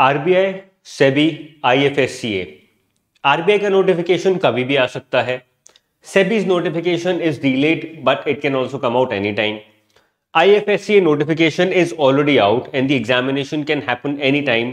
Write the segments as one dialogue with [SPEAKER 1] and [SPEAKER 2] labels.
[SPEAKER 1] RBI SEBI IFSCA RBI का notification कभी भी आ सकता है SEBI's notification is delayed but it can also come out any time I F S C A notification is already out and the examination can happen any time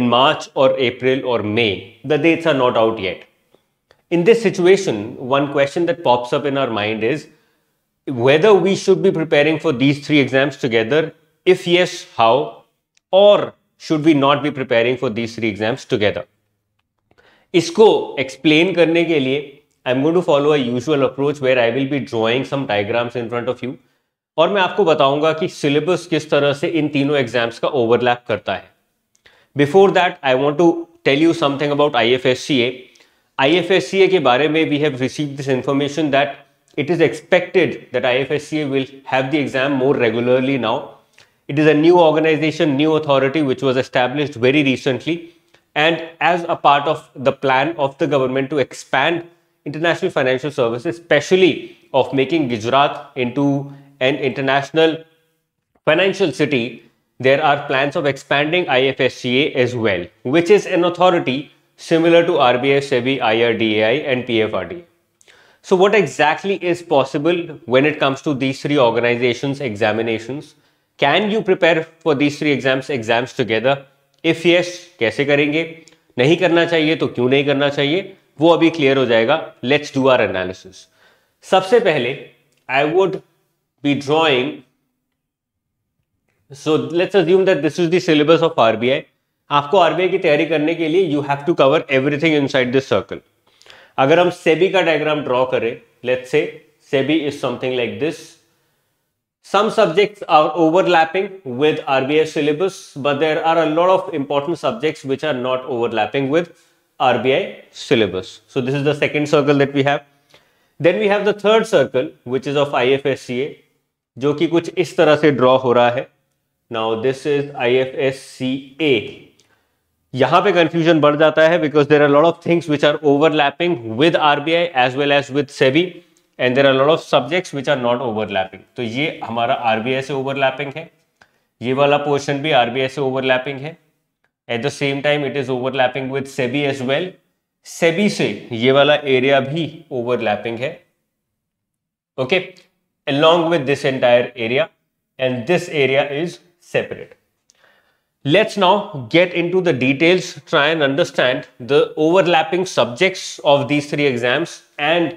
[SPEAKER 1] in March और April और May the dates are not out yet in this situation one question that pops up in our mind is whether we should be preparing for these three exams together if yes how और should we not be preparing for these three exams together इसको explain करने के लिए I am going to follow a usual approach where I will be drawing some diagrams in front of you और मैं आपको बताऊंगा कि सिलेबस किस तरह से इन तीनों एग्जाम्स का ओवरलैप करता है before that I want to tell you something about I F S C A I F S C A के बारे में we have receive this information that it is expected that I F S C A will have the exam more regularly now It is a new organization, new authority, which was established very recently and as a part of the plan of the government to expand international financial services, especially of making Gujarat into an international financial city, there are plans of expanding IFSCA as well, which is an authority similar to RBI, SEBI, IRDAI and PFRD. So what exactly is possible when it comes to these three organizations examinations? Can you prepare for these three exams exams together if yes कैसे करेंगे नहीं करना चाहिए तो क्यों नहीं करना चाहिए वो अभी क्लियर हो जाएगा लेट्स डू आर एनालिसिस सबसे पहले I would be drawing so let's assume that this is of R of RBI आपको आरबीआई की तैयारी करने के लिए you have to cover everything inside this circle अगर हम सेबी का डायग्राम ड्रॉ करें let's say SEBI is something like this Some subjects are overlapping with RBS syllabus, but there are a lot of important subjects which are not overlapping with RBI syllabus. So this is the second circle that we have. Then we have the third circle, which is of IFSCA, जो कि कुछ इस तरह से draw हो रहा है now confusion is I F S C A यहाँ पे कंफ्यूजन बढ़ जाता है because there are lot of things and there are lot of subjects which are not overlapping तो ये हमारा आरबीआई से ओवरलैपिंग है ये वाला पोर्शन भी आरबीआई से ओवरलैपिंग है at the same time it is overlapping with SEBI as well SEBI से ये वाला एरिया भी ओवरलैपिंग है okay along with this entire area and this area is separate. Let's now get into the details, try and understand the overlapping subjects of these three exams and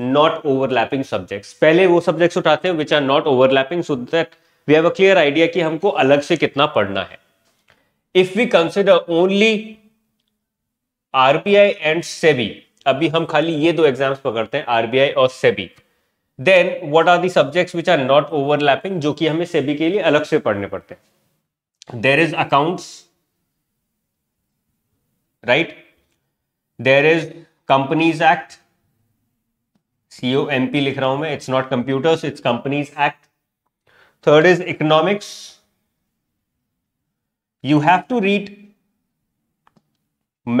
[SPEAKER 1] not overlapping subjects पहले वो subjects उठाते हैं which are not overlapping so that we have a clear idea कि हमको अलग से कितना पढ़ना है if we consider only RBI and SEBI अभी हम खाली ये दो एग्जाम्स पकड़ते हैं आरबीआई और SEBI then what are the subject which are not overlapping जो कि हमें सेबी के लिए अलग से पढ़ने पड़ते हैं there is accounts right there is companies act C O M P लिख रहा हूं मैं it's not computers it's companies act third is economics you have to read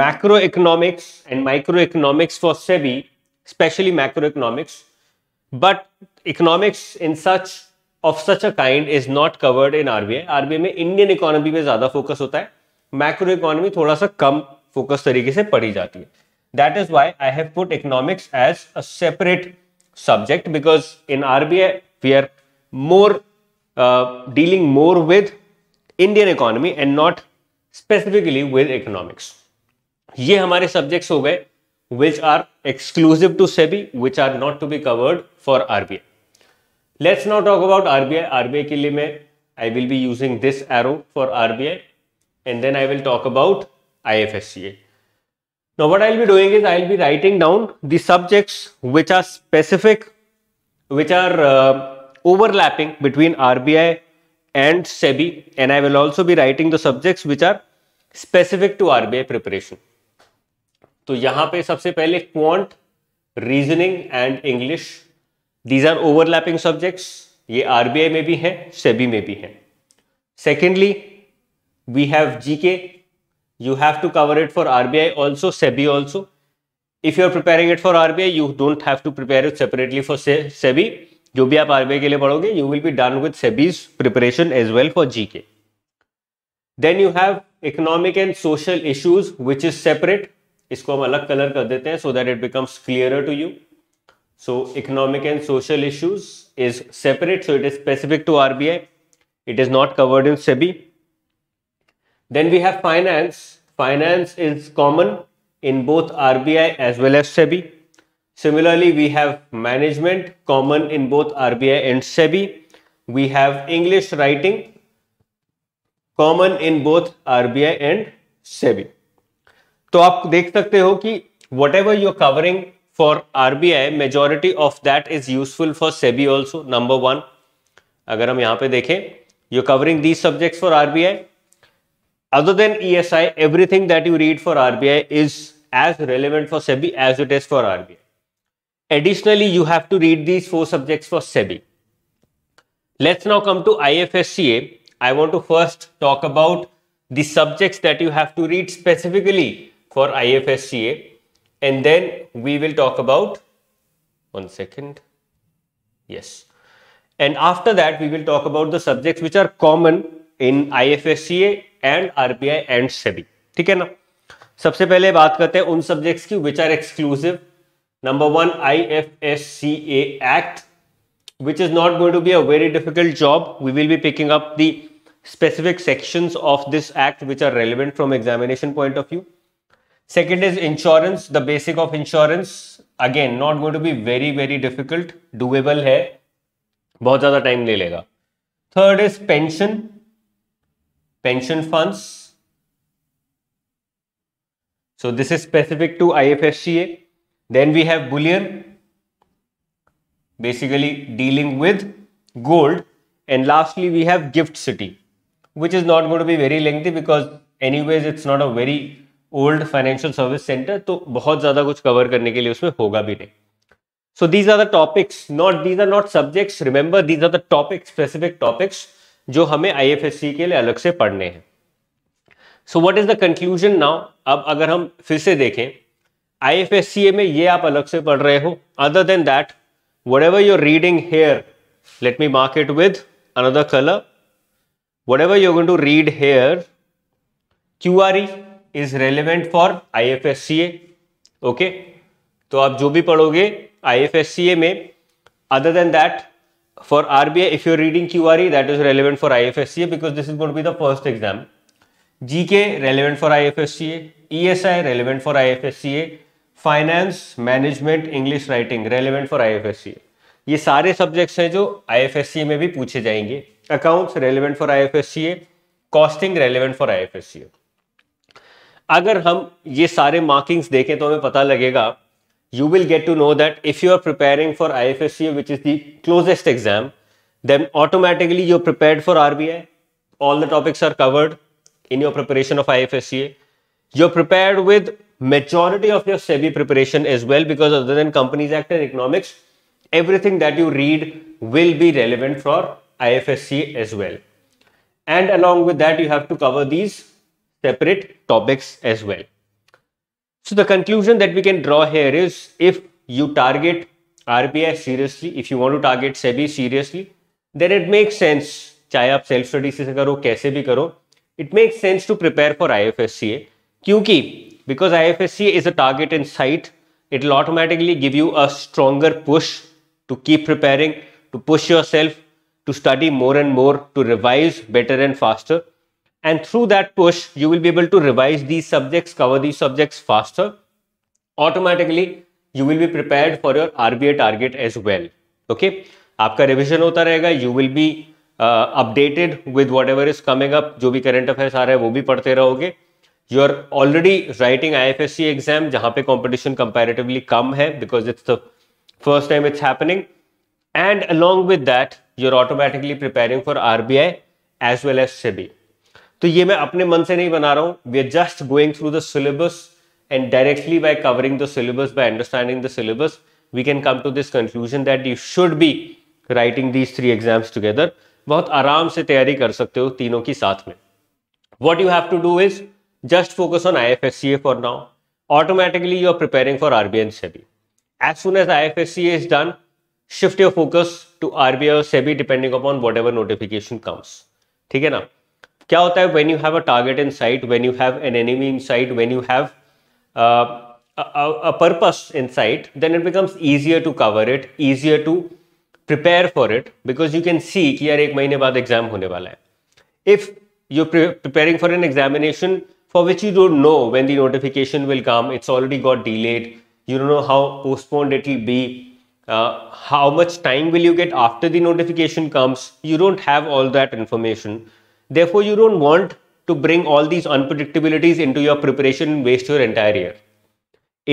[SPEAKER 1] macro economics and micro economics for B specially macro economics but economics in such of such a kind is not covered in RBI RBI में Indian economy पे ज्यादा focus होता है macro economy थोड़ा सा कम focus तरीके से पढ़ी जाती है That is why I have put economics as a separate subject because in RBI we are more uh, dealing more with Indian economy and not specifically with economics. ये हमारे subjects which are exclusive to SEBI which are not to be covered for RBI. Let's now talk about RBI. RBI के लिए will be using this arrow for RBI and then I will talk about IFSCA. Now what I'll be doing is I'll be writing down the subjects which are specific, which are uh, overlapping between RBI and SEBI and I will also be writing the subjects which are specific to RBI preparation. तो यहाँ पे सबसे पहले quant reasoning and english these are overlapping subjects ये rbi में भी हैं sebi में भी हैं secondly we have gk you have to cover it for RBI also, SEBI also. If you are preparing it for RBI, you don't have to prepare it separately for SEBI. जो भी आप RBI के लिए पढ़ोगे you will be done with SEBI's preparation as well for GK then you have economic and social issues which is separate इसको हम अलग colour कर देते हैं so that it becomes clear to you so economic and social issues is separate so it is specific to RBI it is not covered in SEBI Then we have finance. Finance is common in both RBI as well as SEBI. Similarly, we have management common in both RBI and SEBI. We have English writing common in both RBI and SEBI. So you can see that whatever you are covering for RBI, majority of that is useful for SEBI also, number one. If we look here, you are covering these subjects for RBI other than ESI, everything that you read for RBI is as relevant for SEBI as it is for RBI. Additionally, you have to read these four subjects for SEBI. Let's now come to IFSCA. I want to first talk about the subjects that you have to read specifically for IFSCA and then we will talk about one second yes and after that we will talk about the subjects which are common in I and RBI and SEBI ठीक है ना सबसे पहले बात करते हैं उन subjects की which are exclusive number one I act which is not going to be a very difficult job we will be picking up the specific section of this act which are relevant from examination point of view second is insurance the basic of insurance again not going to be very very difficult doable है बहुत ज्यादा time ले लेगा third is pension pension funds. So this is specific to IFSCA. Then we have bullion, basically dealing with gold. And lastly, we have gift city, which is not going to be very lengthy because anyways, it's not a very old financial service center. So, बहुत ज़्यादा कुछ cover करने के लिए उसमें होगा भी नहीं so these are the topics, not these are not subjects remember these are the जो हमें आईएफएससी के लिए अलग से पढ़ने हैं so what is the conclusion now अब अगर हम फिर से देखें आईएफएससी में ये आप अलग से पढ़ रहे हो other than that whatever you're reading here let me mark it with another colour whatever you're going to read here Q R E is relevant for I F S C okay तो आप जो भी पढ़ोगे आई F S C A में other than that for RBI, if you are reading QRE, that is relevant for IFSCA because this is going to be the first exam. GK, relevant for IFSCA. ESI, relevant for IFSCA. Finance, Management, English Writing relevant for IFSCA. ये सारे subjects हैं जो आई में भी पूछे जाएंगे accounts relevant for I costing relevant for I अगर हम ये सारे मार्किंग्स देखें तो हमें पता लगेगा you will get to know that if you are preparing for IFSC, which is the closest exam, then automatically you're prepared for RBI. All the topics are covered in your preparation of IFSCA. You're prepared with majority of your SEBI preparation as well because other than Companies Act and economics, everything that you read will be relevant for IFSC as well. And along with that, you have to cover these separate topics as well. So the conclusion that we can draw here is if you target RBI seriously, if you want to target SEBI seriously, then it makes sense, chahe self study se karo, kaise bhi karo, it makes sense to prepare for IFSCA. Kyunki, because IFSCA is a target in sight, it will automatically give you a stronger push to keep preparing, to push yourself, to study more and more, to revise better and faster and through that push you will be able to revise these subjects cover these subjects faster automatically you will be prepared for your RBI target as well okay आपका revision होता रहेगा you will be uh, updated with whatever is coming up जो current affairs आ रहा है वो भी you are already writing IFSC exam जहाँ competition comparatively कम है because it's the first time it's happening and along with that you're automatically preparing for RBI as well as CBI. तो ये मैं अपने मन से नहीं बना रहा हूँ we are just going through the syllabus and directly by covering the syllabus by understanding the syllabus we can come to this conclusion that you should be writing these three exams together बहुत आराम से तैयारी कर सकते हो तीनों की साथ में what you have to do is just focus on I F S C A for now automatically you are preparing for RBI and SEBI. As soon as IFSC is done, shift your focus to RBI or depending upon whatever notification comes ठीक है ना क्या होता है when you have a target in sight when you have an enemy in sight when you have a purpose in sight then it becomes easier to cover it easier to prepare for it because you can see कि यार एक महीने बाद exam होने वाला है if you're preparing for an examination for which you don't know when the notification will come it's already got delayed you don't know how postponed it will be uh, how much time will you get after the notification comes you don't have all that information Therefore, you don't want to bring all these unpredictabilities into your preparation and waste your entire year.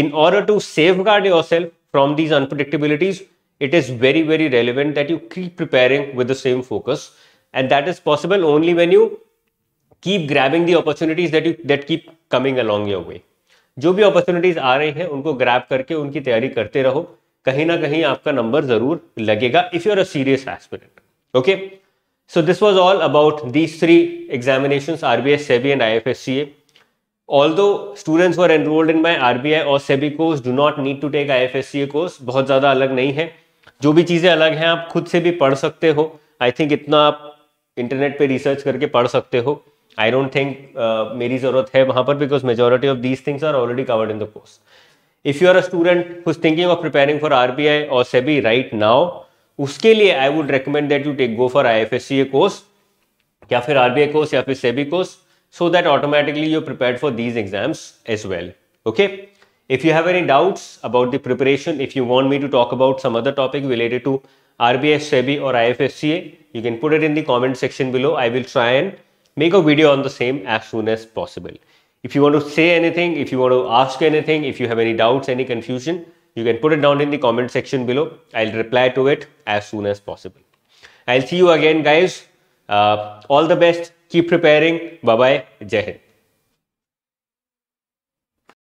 [SPEAKER 1] In order to safeguard yourself from these unpredictabilities, it is very, very relevant that you keep preparing with the same focus. And that is possible only when you keep grabbing the opportunities that you that keep coming along your way. जो भी opportunities आ रही हैं उनको grab करके उनकी तैयारी करते रहो कहीं ना कहीं आपका नंबर जरूर लगेगा if you are a serious aspirant okay So this was all about these three examinations, RBI, SEBI and IFSCA. Although students who are enrolled in my RBI or SEBI course do not need to take IFSCA course, बहुत ज़्यादा अलग नहीं है जो भी चीज़ें अलग हैं आप खुद से भी पढ़ सकते हो आई थिंक इतना आप इंटरनेट पे रिसर्च करके पढ़ सकते हो आई डोंट थिंक मेरी ज़रूरत है वहाँ पर because majority of these things are already covered in the course if you are a student who's thinking of preparing for R B I और सेबी राइट नाउ उसके लिए I would recommend that you take go for I F S C A फिर R B या फिर SEBI course so that automatically you're prepared for these exams as well. Okay. If you have any doubts about the preparation, if you want me to talk about some other topic related to RBS, SEBI or IFSCA, you can put it in the comment section below. I will try and make a video on the same as soon as possible. If you want to say anything, if you want to ask anything, if you have any doubts, any confusion, you can put it down in the comment section below. I'll reply to it as soon as possible. I'll see you again guys. Uh, all the best. Keep preparing. Bye-bye. Jai Hind.